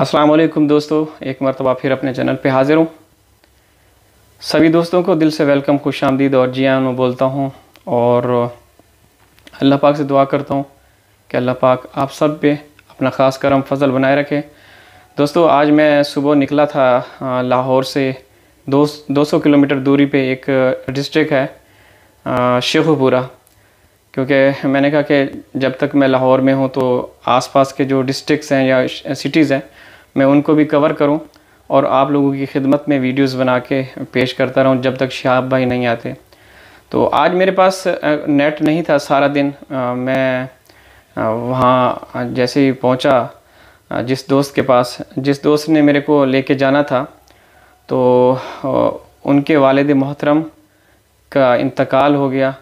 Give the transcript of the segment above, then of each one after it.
अस्सलाम वालेकुम दोस्तों एक मरतबा फिर अपने चैनल पे हाज़िर हूँ सभी दोस्तों को दिल से वेलकम खुश आमदीद और जी मैं बोलता हूँ और अल्लाह पाक से दुआ करता हूँ कि अल्लाह पाक आप सब पे अपना ख़ास करम फजल बनाए रखे दोस्तों आज मैं सुबह निकला था लाहौर से दो दो सौ किलोमीटर दूरी पे एक डिस्ट्रिक्ट है शेखपुरा क्योंकि मैंने कहा कि जब तक मैं लाहौर में हूँ तो आसपास के जो डिस्ट्रिक्स हैं या सिटीज़ हैं मैं उनको भी कवर करूँ और आप लोगों की खिदमत में वीडियोज़ बना के पेश करता रहूँ जब तक शहाब भाई नहीं आते तो आज मेरे पास नेट नहीं था सारा दिन मैं वहाँ जैसे ही पहुँचा जिस दोस्त के पास जिस दोस्त ने मेरे को लेके जाना था तो उनके वालद मोहतरम का इंतकाल हो गया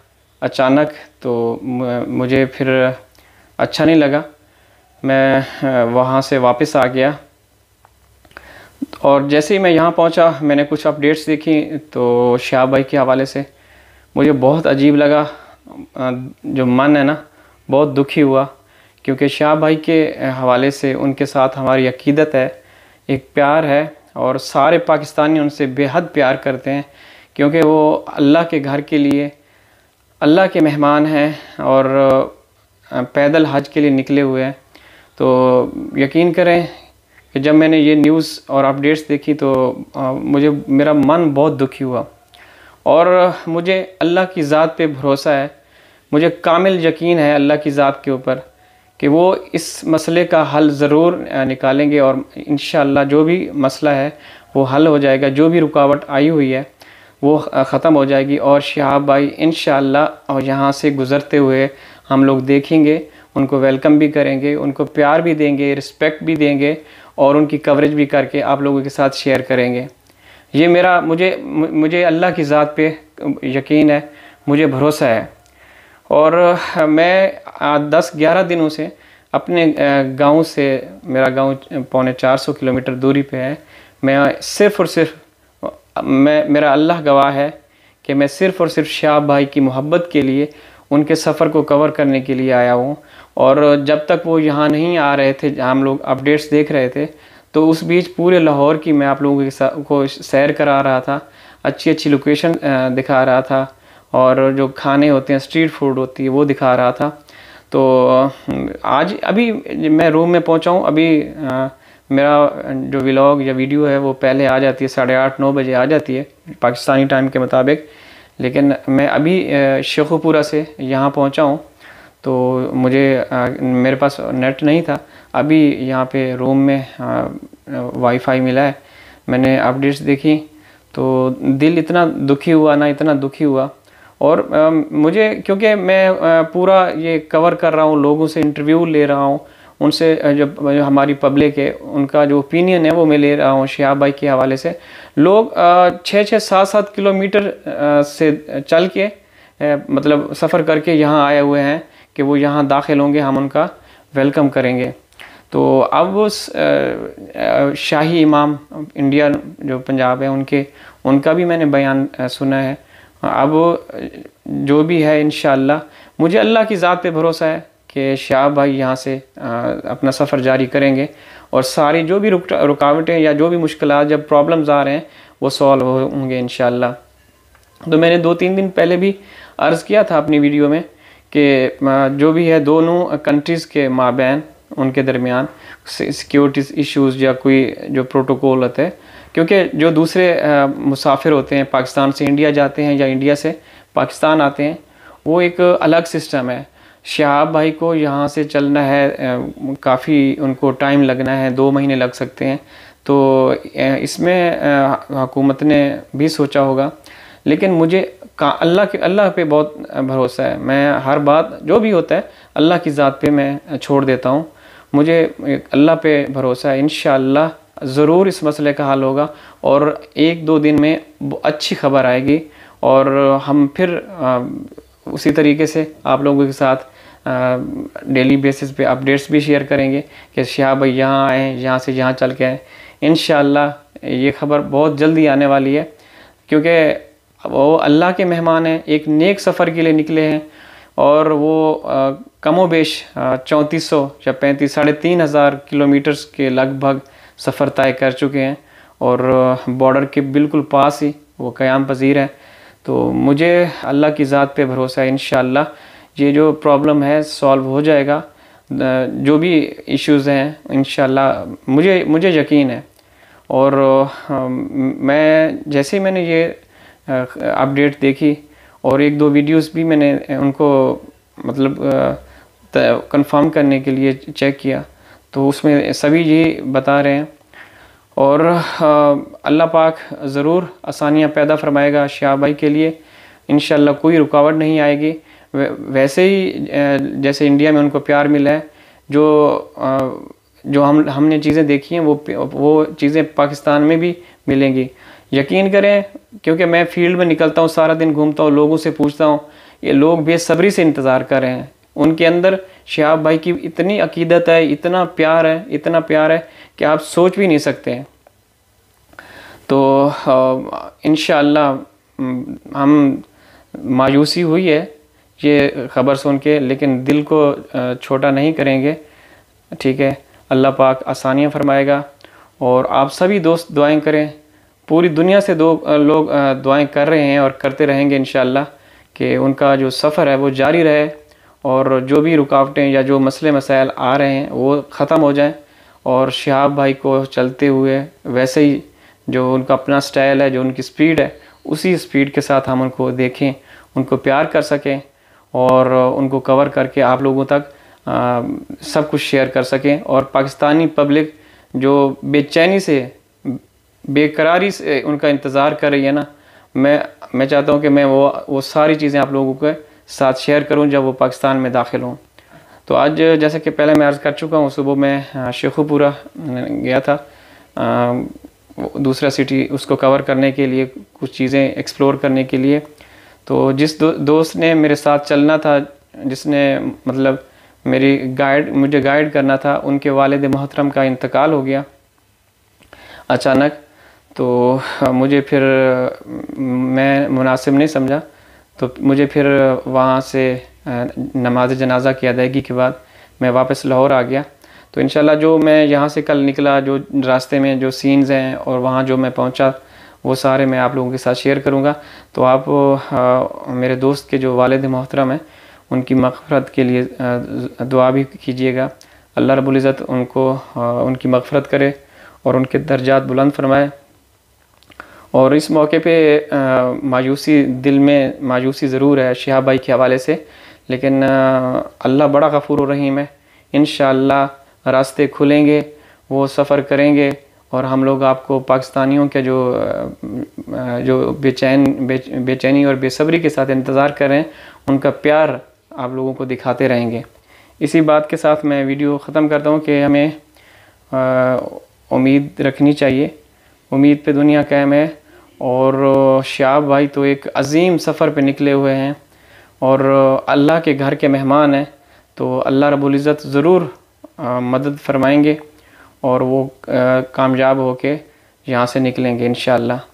अचानक तो मुझे फिर अच्छा नहीं लगा मैं वहाँ से वापस आ गया और जैसे ही मैं यहाँ पहुँचा मैंने कुछ अपडेट्स देखी तो शाह भाई के हवाले से मुझे बहुत अजीब लगा जो मन है ना बहुत दुखी हुआ क्योंकि शाह भाई के हवाले से उनके साथ हमारी अकीदत है एक प्यार है और सारे पाकिस्तानी उनसे बेहद प्यार करते हैं क्योंकि वो अल्लाह के घर के लिए अल्लाह के मेहमान हैं और पैदल हज के लिए निकले हुए हैं तो यकीन करें कि जब मैंने ये न्यूज़ और अपडेट्स देखी तो आ, मुझे मेरा मन बहुत दुखी हुआ और मुझे अल्लाह की ज़ात पे भरोसा है मुझे कामिल यकीन है अल्लाह की ज़ात के ऊपर कि वो इस मसले का हल ज़रूर निकालेंगे और इन जो भी मसला है वो हल हो जाएगा जो भी रुकावट आई हुई है वो ख़त्म हो जाएगी और शहाब भाई इन और यहाँ से गुज़रते हुए हम लोग देखेंगे उनको वेलकम भी करेंगे उनको प्यार भी देंगे रिस्पेक्ट भी देंगे और उनकी कवरेज भी करके आप लोगों के साथ शेयर करेंगे ये मेरा मुझे मुझे अल्लाह की ज़ात पे यकीन है मुझे भरोसा है और मैं दस ग्यारह दिनों से अपने गांव से मेरा गांव पौने 400 किलोमीटर दूरी पे है मैं सिर्फ़ और सिर्फ मैं मेरा अल्लाह गवाह है कि मैं सिर्फ़ और सिर्फ शाह भाई की मोहब्बत के लिए उनके सफ़र को कवर करने के लिए आया हूँ और जब तक वो यहाँ नहीं आ रहे थे हम लोग अपडेट्स देख रहे थे तो उस बीच पूरे लाहौर की मैं आप लोगों के को सैर करा रहा था अच्छी अच्छी लोकेशन दिखा रहा था और जो खाने होते हैं स्ट्रीट फूड होती है वो दिखा रहा था तो आज अभी मैं रूम में पहुँचाऊँ हूँ अभी आ, मेरा जो व्लॉग या वीडियो है वो पहले आ जाती है साढ़े आठ नौ बजे आ जाती है पाकिस्तानी टाइम के मुताबिक लेकिन मैं अभी शेखुपुरा से यहाँ पहुँचा हूँ तो मुझे आ, मेरे पास नेट नहीं था अभी यहाँ पे रूम में वाईफाई मिला है मैंने अपडेट्स देखी तो दिल इतना दुखी हुआ ना इतना दुखी हुआ और आ, मुझे क्योंकि मैं आ, पूरा ये कवर कर रहा हूँ लोगों से इंटरव्यू ले रहा हूँ उनसे जब हमारी पब्लिक है उनका जो ओपिनियन है वो मैं ले रहा हूँ शिहाब भाई के हवाले से लोग छः छः सात सात किलोमीटर से चल के मतलब सफ़र करके यहाँ आए हुए हैं कि वो यहाँ दाखिल होंगे हम उनका वेलकम करेंगे तो अब उस शाही इमाम इंडिया जो पंजाब है उनके उनका भी मैंने बयान सुना है अब जो भी है इन मुझे अल्लाह की ज़ात पे भरोसा है कि शाह भाई यहाँ से आ, अपना सफ़र जारी करेंगे और सारी जो भी रुकावटें या जो भी मुश्किल जब प्रॉब्लम्स आ रहे हैं वो सॉल्व होंगे इन तो मैंने दो तीन दिन पहले भी अर्ज़ किया था अपनी वीडियो में कि जो भी है दोनों कंट्रीज़ के माबेन उनके दरमियान सिक्योरिटी इश्यूज़ या कोई जो प्रोटोकॉल होते हैं क्योंकि जो दूसरे मुसाफिर होते हैं पाकिस्तान से इंडिया जाते हैं या इंडिया से पाकिस्तान आते हैं वो एक अलग सिस्टम है शहाब भाई को यहाँ से चलना है काफ़ी उनको टाइम लगना है दो महीने लग सकते हैं तो इसमें हुकूमत ने भी सोचा होगा लेकिन मुझे का अल्लाह के अल्लाह पे बहुत भरोसा है मैं हर बात जो भी होता है अल्लाह की ज़ात पे मैं छोड़ देता हूँ मुझे अल्लाह पे भरोसा है इन ज़रूर इस मसले का हल होगा और एक दो दिन में अच्छी खबर आएगी और हम फिर उसी तरीके से आप लोगों के साथ डेली बेसिस पे अपडेट्स भी शेयर करेंगे कि शाह भाई यहाँ आए यहाँ से यहाँ चल के आए इन ये खबर बहुत जल्दी आने वाली है क्योंकि वो अल्लाह के मेहमान हैं एक नेक सफ़र के लिए निकले हैं और वो कमो बेश चौंतीस सौ या पैंतीस साढ़े तीन हज़ार किलोमीटर्स के लगभग सफ़र तय कर चुके हैं और बॉर्डर के बिल्कुल पास ही वो क़्याम पजीर है तो मुझे अल्लाह की ज़ात पे भरोसा है इन ये जो प्रॉब्लम है सॉल्व हो जाएगा जो भी इश्यूज़ हैं इन मुझे मुझे यकीन है और मैं जैसे ही मैंने ये अपडेट देखी और एक दो वीडियोस भी मैंने उनको मतलब कंफर्म करने के लिए चेक किया तो उसमें सभी यही बता रहे हैं और अल्लाह पाक ज़रूर आसानियाँ पैदा फरमाएगा भाई के लिए इन कोई रुकावट नहीं आएगी वैसे ही जैसे इंडिया में उनको प्यार मिला है जो जो हम हमने चीज़ें देखी हैं वो वो चीज़ें पाकिस्तान में भी मिलेंगी यकीन करें क्योंकि मैं फील्ड में निकलता हूँ सारा दिन घूमता हूँ लोगों से पूछता हूँ ये लोग बेसब्री से इंतज़ार कर रहे हैं उनके अंदर शहाब भाई की इतनी अकीदत है इतना प्यार है इतना प्यार है कि आप सोच भी नहीं सकते हैं तो इन हम मायूसी हुई है ये ख़बर सुन के लेकिन दिल को छोटा नहीं करेंगे ठीक है अल्लाह पाक आसानियाँ फरमाएगा और आप सभी दोस्त दुआएं करें पूरी दुनिया से दो लोग दुआएं कर रहे हैं और करते रहेंगे इन कि उनका जो सफ़र है वो जारी रहे और जो भी रुकावटें या जो मसले मसाइल आ रहे हैं वो ख़त्म हो जाएं और शहाब भाई को चलते हुए वैसे ही जो उनका अपना स्टाइल है जो उनकी स्पीड है उसी स्पीड के साथ हम उनको देखें उनको प्यार कर सकें और उनको कवर करके आप लोगों तक आ, सब कुछ शेयर कर सकें और पाकिस्तानी पब्लिक जो बेचैनी से बेकरारी से उनका इंतज़ार कर रही है ना मैं मैं चाहता हूँ कि मैं वो वो सारी चीज़ें आप लोगों को साथ शेयर करूँ जब वो पाकिस्तान में दाखिल हों तो आज जैसे कि पहले मैं अर्ज़ कर चुका हूँ सुबह मैं शेखुपुरा गया था दूसरा सिटी उसको कवर करने के लिए कुछ चीज़ें एक्सप्लोर करने के लिए तो जिस दो, दोस्त ने मेरे साथ चलना था जिसने मतलब मेरी गाइड मुझे गाइड करना था उनके वालद मोहतरम का इंतकाल हो गया अचानक तो मुझे फिर मैं मुनासिब नहीं समझा तो मुझे फिर वहाँ से नमाज जनाजा की अदायगी के बाद मैं वापस लाहौर आ गया तो इन जो मैं यहाँ से कल निकला जो रास्ते में जो सीन्स हैं और वहाँ जो मैं पहुँचा वो सारे मैं आप लोगों के साथ शेयर करूँगा तो आप आ, मेरे दोस्त के जो वालद मोहतरम हैं उनकी मफफ़रत के लिए दुआ भी कीजिएगा अल्लाह रबुल्ज़त उनको आ, उनकी मफफरत करे और उनके दर्जात बुलंद फरमाए और इस मौके पे मायूसी दिल में मायूसी ज़रूर है शिहा भाई के हवाले से लेकिन अल्लाह बड़ा गफूर रहीम है इन रास्ते खुलेंगे वो सफ़र करेंगे और हम लोग आपको पाकिस्तानियों के जो जो बेचैन बेचैनी और बेसब्री के साथ इंतज़ार करें उनका प्यार आप लोगों को दिखाते रहेंगे इसी बात के साथ मैं वीडियो ख़त्म करता हूँ कि हमें उम्मीद रखनी चाहिए उम्मीद पे दुनिया कायम है और शाब भाई तो एक अजीम सफ़र पे निकले हुए हैं और अल्लाह के घर के मेहमान हैं तो अल्लाह रबुल्ज़त ज़रूर मदद फरमाएंगे और वो कामयाब होके यहाँ से निकलेंगे इन